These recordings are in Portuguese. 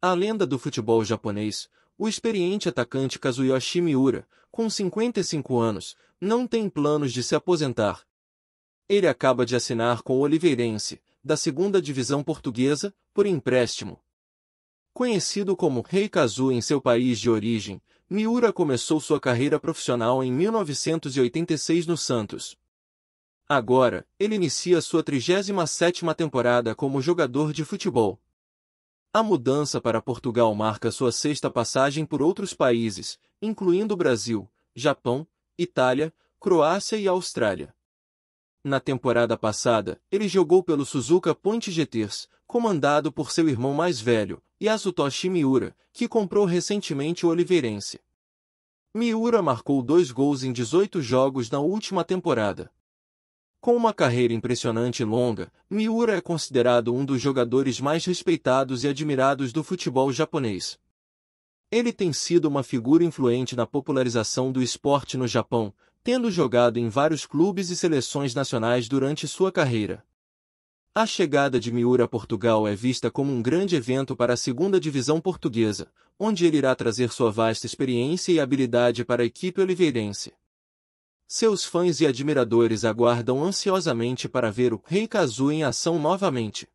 A lenda do futebol japonês, o experiente atacante Kazuyoshi Miura, com 55 anos, não tem planos de se aposentar. Ele acaba de assinar com o Oliveirense, da segunda divisão portuguesa, por empréstimo. Conhecido como Rei Kazu em seu país de origem, Miura começou sua carreira profissional em 1986 no Santos. Agora, ele inicia sua 37ª temporada como jogador de futebol. A mudança para Portugal marca sua sexta passagem por outros países, incluindo Brasil, Japão, Itália, Croácia e Austrália. Na temporada passada, ele jogou pelo Suzuka Ponte GTs, comandado por seu irmão mais velho, Yasutoshi Miura, que comprou recentemente o Oliveirense. Miura marcou dois gols em 18 jogos na última temporada, com uma carreira impressionante e longa, Miura é considerado um dos jogadores mais respeitados e admirados do futebol japonês. Ele tem sido uma figura influente na popularização do esporte no Japão, tendo jogado em vários clubes e seleções nacionais durante sua carreira. A chegada de Miura a Portugal é vista como um grande evento para a segunda divisão portuguesa, onde ele irá trazer sua vasta experiência e habilidade para a equipe oliveirense. Seus fãs e admiradores aguardam ansiosamente para ver o Rei Kazu em ação novamente.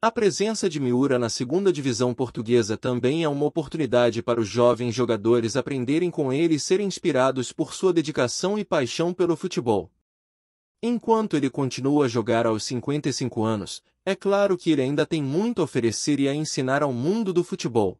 A presença de Miura na segunda divisão portuguesa também é uma oportunidade para os jovens jogadores aprenderem com ele e serem inspirados por sua dedicação e paixão pelo futebol. Enquanto ele continua a jogar aos 55 anos, é claro que ele ainda tem muito a oferecer e a ensinar ao mundo do futebol.